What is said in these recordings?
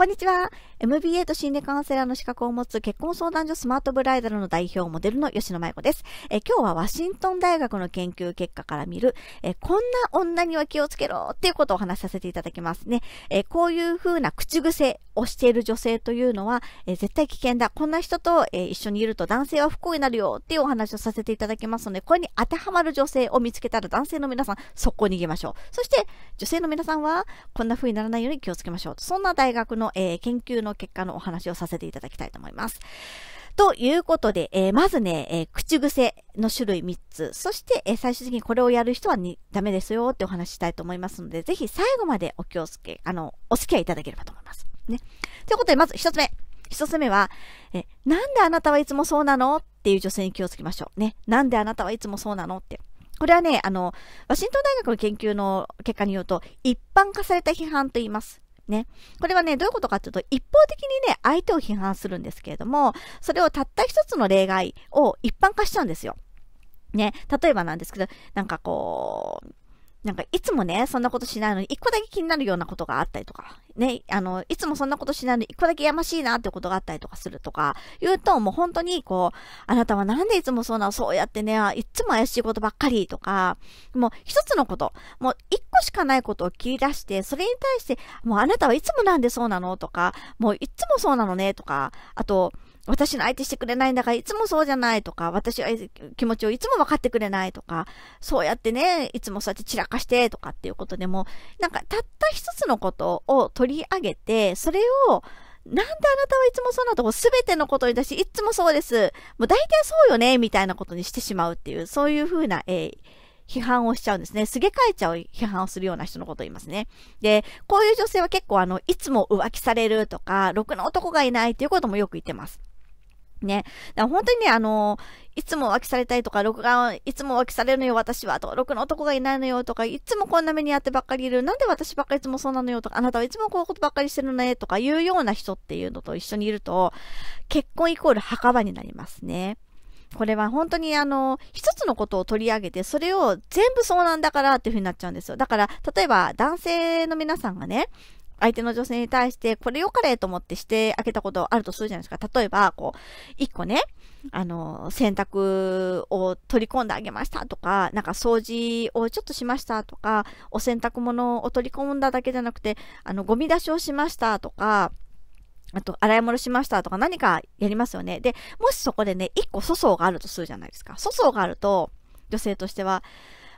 こんにちは。MBA と心理カウンセラーの資格を持つ結婚相談所スマートブライダルの代表モデルの吉野舞子です。え今日はワシントン大学の研究結果から見るえ、こんな女には気をつけろっていうことをお話しさせていただきますね。えこういう風な口癖をしている女性というのは、え絶対危険だ。こんな人と、え一緒にいると男性は不幸になるよっていうお話をさせていただきますので、これに当てはまる女性を見つけたら男性の皆さん、そこ逃げましょう。そして、女性の皆さんは、こんな風にならないように気をつけましょう。そんな大学の、え研究のの結果のお話をさせていただきたいと思います。ということで、えー、まずね、えー、口癖の種類3つ、そして、えー、最終的にこれをやる人はにダメですよってお話ししたいと思いますので、ぜひ最後までお気をつけ、あの、お付き合いいただければと思います。ね。ということで、まず1つ目。1つ目は、え、なんであなたはいつもそうなのっていう女性に気をつけましょう。ね。なんであなたはいつもそうなのって。これはね、あの、ワシントン大学の研究の結果によると、一般化された批判と言います。ね。これはね、どういうことかっていうと、一方的にね、相手を批判するんですけれども、それをたった一つの例外を一般化しちゃうんですよ。ね、例えばなんですけど、なんかこう、なんか、いつもね、そんなことしないのに、一個だけ気になるようなことがあったりとか、ね、あの、いつもそんなことしないのに、一個だけやましいなってことがあったりとかするとか、言うと、もう本当に、こう、あなたはなんでいつもそうなの、そうやってね、いつも怪しいことばっかりとか、もう一つのこと、もう一個しかないことを切り出して、それに対して、もうあなたはいつもなんでそうなのとか、もういつもそうなのね、とか、あと、私の相手してくれないんだからいつもそうじゃないとか、私は気持ちをいつも分かってくれないとか、そうやってね、いつもそうやって散らかしてとかっていうことでも、なんかたった一つのことを取り上げて、それを、なんであなたはいつもそうなとこ、すべてのことに対して、いつもそうです。もう大体そうよね、みたいなことにしてしまうっていう、そういうふうな、えー批判をしちゃうんですね。すげ替えちゃう批判をするような人のことを言いますね。で、こういう女性は結構あの、いつも浮気されるとか、ろくな男がいないっていうこともよく言ってます。ね。だから本当にね、あのいつも浮気されたいとか、録画、いつも浮気されるのよ、私は、とか、の男がいないのよ、とか、いつもこんな目にあってばっかりいる、なんで私ばっかりいつもそうなのよ、とか、あなたはいつもこういうことばっかりしてるね、とかいうような人っていうのと一緒にいると、結婚イコール墓場になりますね。これは本当にあの、一つのことを取り上げて、それを全部そうなんだからっていうふうになっちゃうんですよ。だから、例えば男性の皆さんがね、相手の女性に対して、これよかれと思ってしてあげたことあるとするじゃないですか。例えば、こう、一個ね、あの、洗濯を取り込んであげましたとか、なんか掃除をちょっとしましたとか、お洗濯物を取り込んだだけじゃなくて、あの、ゴミ出しをしましたとか、あと、洗い物しましたとか何かやりますよね。で、もしそこでね、一個粗相があるとするじゃないですか。粗相があると、女性としては、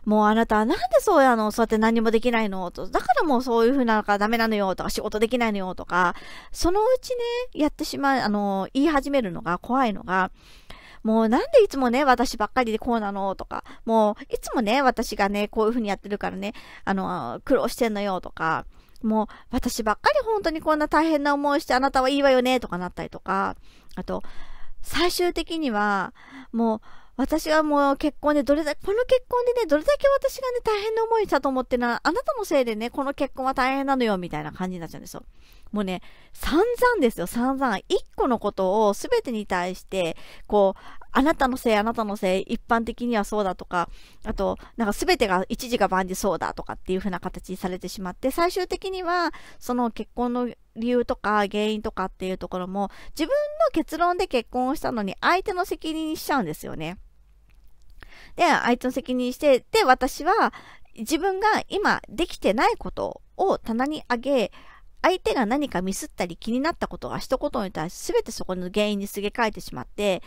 もうあなた、なんでそうやのそうやって何もできないのと。だからもうそういうふうなのがダメなのよとか、仕事できないのよとか、そのうちね、やってしまう、あの、言い始めるのが怖いのが、もうなんでいつもね、私ばっかりでこうなのとか、もういつもね、私がね、こういうふうにやってるからね、あの、苦労してんのよとか、もう私ばっかり本当にこんな大変な思いしてあなたはいいわよねとかなったりとか、あと、最終的には、もう、私がもう結婚でどれだけ、この結婚でね、どれだけ私がね、大変な思いしたと思ってな、あなたのせいでね、この結婚は大変なのよ、みたいな感じになっちゃうんですよ。もうね、散々ですよ、散々。一個のことを全てに対して、こう、あなたのせい、あなたのせい、一般的にはそうだとか、あと、なんか全てが一時が万事そうだとかっていう風な形にされてしまって、最終的には、その結婚の理由とか原因とかっていうところも、自分の結論で結婚をしたのに、相手の責任にしちゃうんですよね。で、相手の責任して、で、私は、自分が今できてないことを棚に上げ、相手が何かミスったり気になったことが一言に対して全てそこの原因にすげ替えてしまって、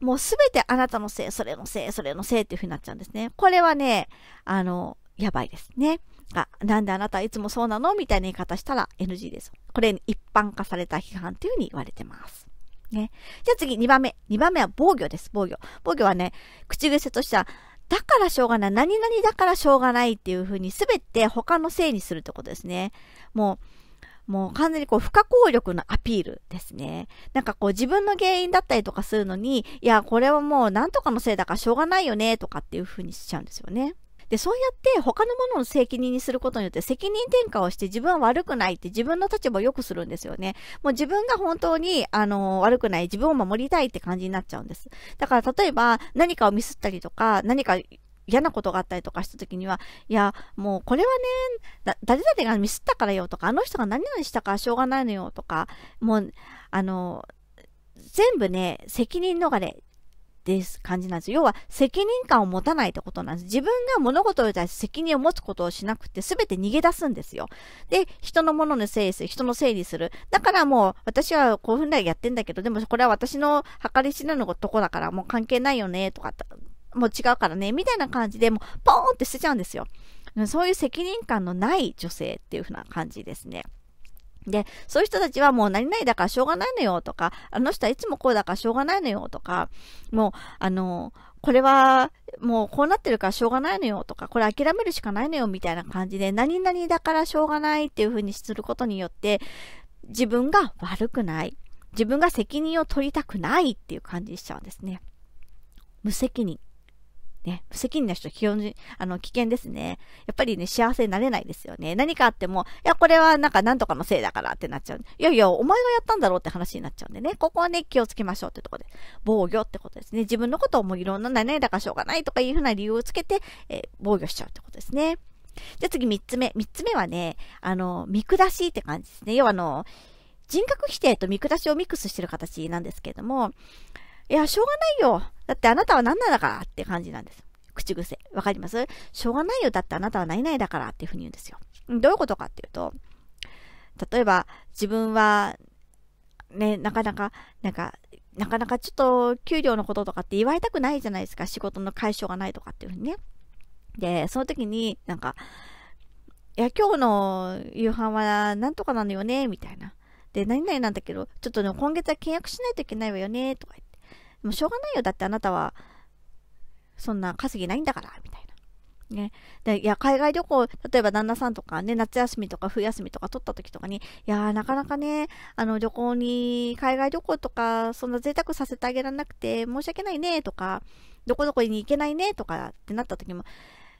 もう全てあなたのせい、それのせい、それのせいっていう風になっちゃうんですね。これはね、あの、やばいですね。あ、なんであなたいつもそうなのみたいな言い方したら NG です。これ一般化された批判っていう風に言われてます。ね。じゃあ次、2番目。2番目は防御です、防御。防御はね、口癖としては、だからしょうがない。何々だからしょうがないっていう風に全て他のせいにするってことですね。もう、もう完全にこう不可抗力のアピールですね。なんかこう自分の原因だったりとかするのに、いや、これはもう何とかのせいだからしょうがないよね、とかっていう風にしちゃうんですよね。で、そうやって他のものを責任にすることによって責任転嫁をして自分は悪くないって自分の立場を良くするんですよね。もう自分が本当に、あの、悪くない自分を守りたいって感じになっちゃうんです。だから例えば何かをミスったりとか、何か嫌なことがあったりとかした時には、いや、もうこれはね、誰々がミスったからよとか、あの人が何々したからしょうがないのよとか、もう、あの、全部ね、責任逃れです感じなんです。要は責任感を持たないってことなんです。自分が物事に対して責任を持つことをしなくて全て逃げ出すんですよ。で、人のものの整理する、人の整理する。だからもう私はこういうふうにやってんだけど、でもこれは私の計り知らぬとこだからもう関係ないよね、とかもう違うからね、みたいな感じで、もうポーンって捨てちゃうんですよ。そういう責任感のない女性っていう風な感じですね。で、そういう人たちはもう何々だからしょうがないのよとか、あの人はいつもこうだからしょうがないのよとか、もう、あの、これはもうこうなってるからしょうがないのよとか、これ諦めるしかないのよみたいな感じで、何々だからしょうがないっていう風にすることによって、自分が悪くない。自分が責任を取りたくないっていう感じにしちゃうんですね。無責任。ね、不責任な人は基本、あの、危険ですね。やっぱりね、幸せになれないですよね。何かあっても、いや、これはなんか何とかのせいだからってなっちゃう。いやいや、お前がやったんだろうって話になっちゃうんでね、ここはね、気をつけましょうってところで。防御ってことですね。自分のことをもういろんな悩んだからしょうがないとかいうふうな理由をつけて、えー、防御しちゃうってことですね。じゃ次3つ目。3つ目はね、あの、見下しって感じですね。要はあの、人格否定と見下しをミックスしてる形なんですけれども、いや、しょうがないよ。だってあなたは何なんだからって感じなんです。口癖。わかりますしょうがないよ。だってあなたは何々だからっていうふうに言うんですよ。どういうことかっていうと、例えば自分は、ね、なかなか、なんか、なかなかちょっと給料のこととかって言われたくないじゃないですか。仕事の解消がないとかっていうふうにね。で、その時になんか、いや、今日の夕飯はなんとかなのよね、みたいな。で、何々なんだけど、ちょっとね、今月は契約しないといけないわよね、とか言って。もうしょうがないよ。だってあなたは、そんな稼ぎないんだから、みたいな。ね。で、いや、海外旅行、例えば旦那さんとかね、夏休みとか冬休みとか取った時とかに、いやなかなかね、あの、旅行に、海外旅行とか、そんな贅沢させてあげられなくて、申し訳ないね、とか、どこどこに行けないね、とかってなった時も、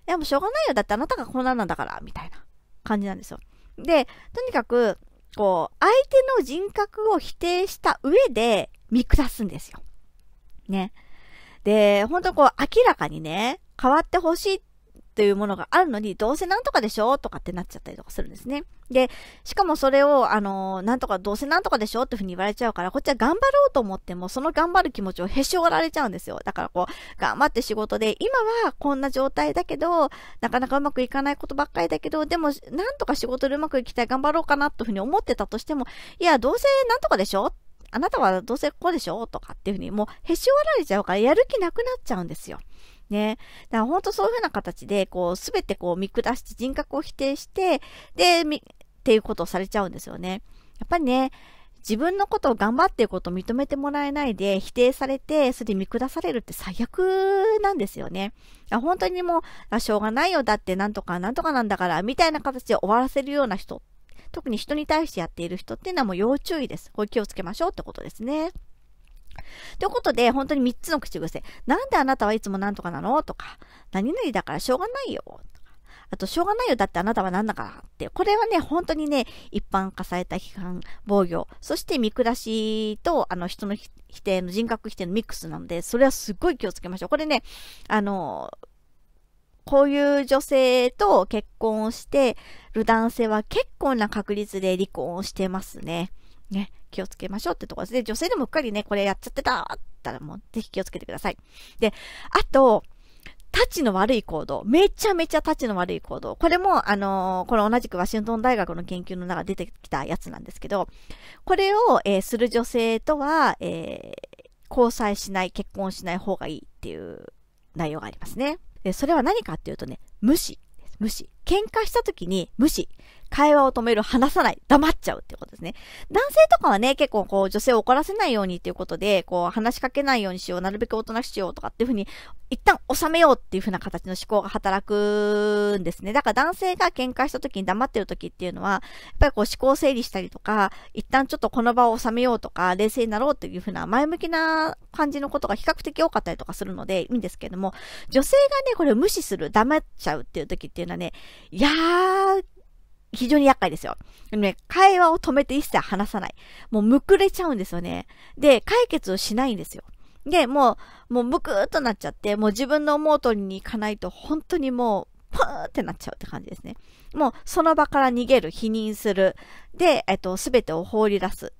いや、もうしょうがないよ。だってあなたがこんなんなんだから、みたいな感じなんですよ。で、とにかく、こう、相手の人格を否定した上で見下すんですよ。ね。で、ほんとこう、明らかにね、変わってほしいというものがあるのに、どうせなんとかでしょとかってなっちゃったりとかするんですね。で、しかもそれを、あの、なんとか、どうせなんとかでしょっていうふうに言われちゃうから、こっちは頑張ろうと思っても、その頑張る気持ちをへし折られちゃうんですよ。だからこう、頑張って仕事で、今はこんな状態だけど、なかなかうまくいかないことばっかりだけど、でも、なんとか仕事でうまくいきたい、頑張ろうかなというふうに思ってたとしても、いや、どうせなんとかでしょあなたはどうせここでしょとかっていうふうに、もうへし折られちゃうからやる気なくなっちゃうんですよ。ね。だから本当そういうふうな形で、こう、すべてこう見下して人格を否定して、で、っていうことをされちゃうんですよね。やっぱりね、自分のことを頑張っていることを認めてもらえないで、否定されて、それで見下されるって最悪なんですよね。本当にもう、しょうがないよ、だってなんとかなんとかなんだから、みたいな形で終わらせるような人っ特に人に対してやっている人っていうのはもう要注意です。これ気をつけましょうってことですね。ということで、本当に3つの口癖。なんであなたはいつもなんとかなのとか、何々だからしょうがないよ。あと、しょうがないよ。だってあなたは何だからって。これはね、本当にね、一般化された批判、防御、そして見下しと、あの、人の否定の人格否定のミックスなので、それはすっごい気をつけましょう。これね、あのこういう女性と結婚をしてる男性は結構な確率で離婚をしてますね。ね、気をつけましょうってとこですね。女性でもうっかりね、これやっちゃってたったらもうぜひ気をつけてください。で、あと、たちの悪い行動。めちゃめちゃたちの悪い行動。これも、あのー、これ同じくワシントン大学の研究の中出てきたやつなんですけど、これを、えー、する女性とは、えー、交際しない、結婚しない方がいいっていう内容がありますね。それは何かっていうとね、無視。無視。喧嘩した時に無視。会話を止める、話さない、黙っちゃうってことですね。男性とかはね、結構こう、女性を怒らせないようにっていうことで、こう、話しかけないようにしよう、なるべく大人しようとかっていうふうに、一旦収めようっていうふうな形の思考が働くんですね。だから男性が喧嘩した時に黙ってる時っていうのは、やっぱりこう、思考整理したりとか、一旦ちょっとこの場を収めようとか、冷静になろうっていうふうな、前向きな感じのことが比較的多かったりとかするので、いいんですけども、女性がね、これを無視する、黙っちゃうっていう時っていうのはね、いやー、非常に厄介ですよ。でもね、会話を止めて一切話さない。もうむくれちゃうんですよね。で、解決をしないんですよ。で、もう、もうむくーっとなっちゃって、もう自分の思う通りにいかないと、本当にもう、パーってなっちゃうって感じですね。もう、その場から逃げる、否認する。で、えっと、すべてを放り出す。っ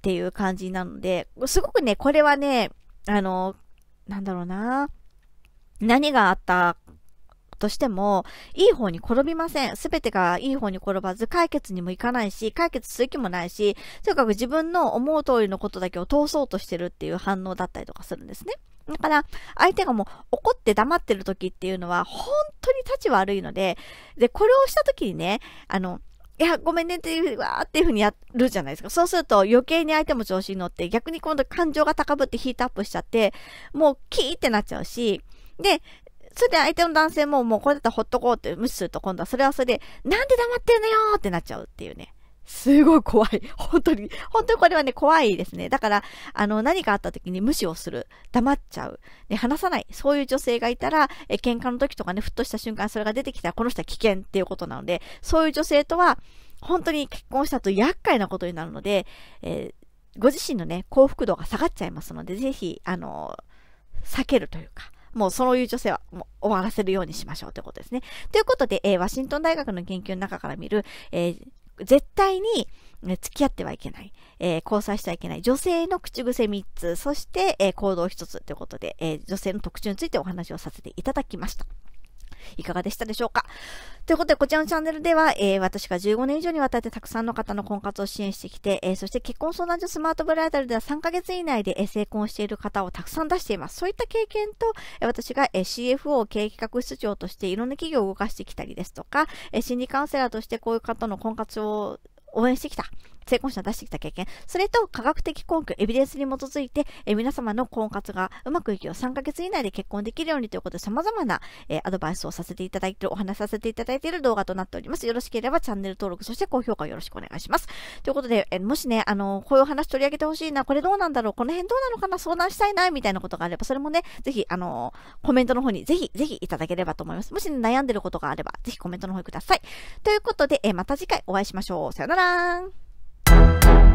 ていう感じなので、すごくね、これはね、あの、なんだろうな。何があったとしても、いい方に転びません。すべてがいい方に転ばず、解決にもいかないし、解決する気もないし、とにかく自分の思う通りのことだけを通そうとしてるっていう反応だったりとかするんですね。だから、相手がもう怒って黙ってる時っていうのは、本当に立ち悪いので、で、これをした時にね、あの、いや、ごめんねっていう、わーっていうふうにやるじゃないですか。そうすると余計に相手も調子に乗って、逆に今度感情が高ぶってヒートアップしちゃって、もうキーってなっちゃうし、で、それで相手の男性ももうこれだったらほっとこうって無視すると今度はそれはそれで、なんで黙ってるのよってなっちゃうっていうね。すごい怖い。本当に、本当にこれはね、怖いですね。だから、あの、何かあった時に無視をする。黙っちゃう。ね、話さない。そういう女性がいたら、え、喧嘩の時とかね、ふっとした瞬間それが出てきたら、この人は危険っていうことなので、そういう女性とは、本当に結婚したと厄介なことになるので、えー、ご自身のね、幸福度が下がっちゃいますので、ぜひ、あの、避けるというか、もうそういう女性はもう終わらせるようにしましょうということですね。ということで、えー、ワシントン大学の研究の中から見る、えー、絶対に付き合ってはいけない、えー、交際してはいけない、女性の口癖3つ、そして、えー、行動1つということで、えー、女性の特徴についてお話をさせていただきました。いかがでしたでしょうかということで、こちらのチャンネルでは、えー、私が15年以上にわたってたくさんの方の婚活を支援してきて、えー、そして結婚相談所スマートブライダルでは3ヶ月以内で、えー、成婚している方をたくさん出しています。そういった経験と、えー、私が、えー、CFO 経営企画室長としていろんな企業を動かしてきたりですとか、えー、心理カウンセラーとしてこういう方の婚活を応援してきた。成功者出してきた経験、それと科学的根拠、エビデンスに基づいて、え皆様の婚活がうまくいくよう3ヶ月以内で結婚できるようにということで様々な、えアドバイスをさせていただいている、お話しさせていただいている動画となっております。よろしければチャンネル登録、そして高評価よろしくお願いします。ということで、えもしね、あの、こういうお話取り上げてほしいな、これどうなんだろう、この辺どうなのかな、相談したいな、みたいなことがあれば、それもね、ぜひ、あの、コメントの方にぜひ、ぜひいただければと思います。もし、ね、悩んでることがあれば、ぜひコメントの方にください。ということで、えまた次回お会いしましょう。さよなら Thank you.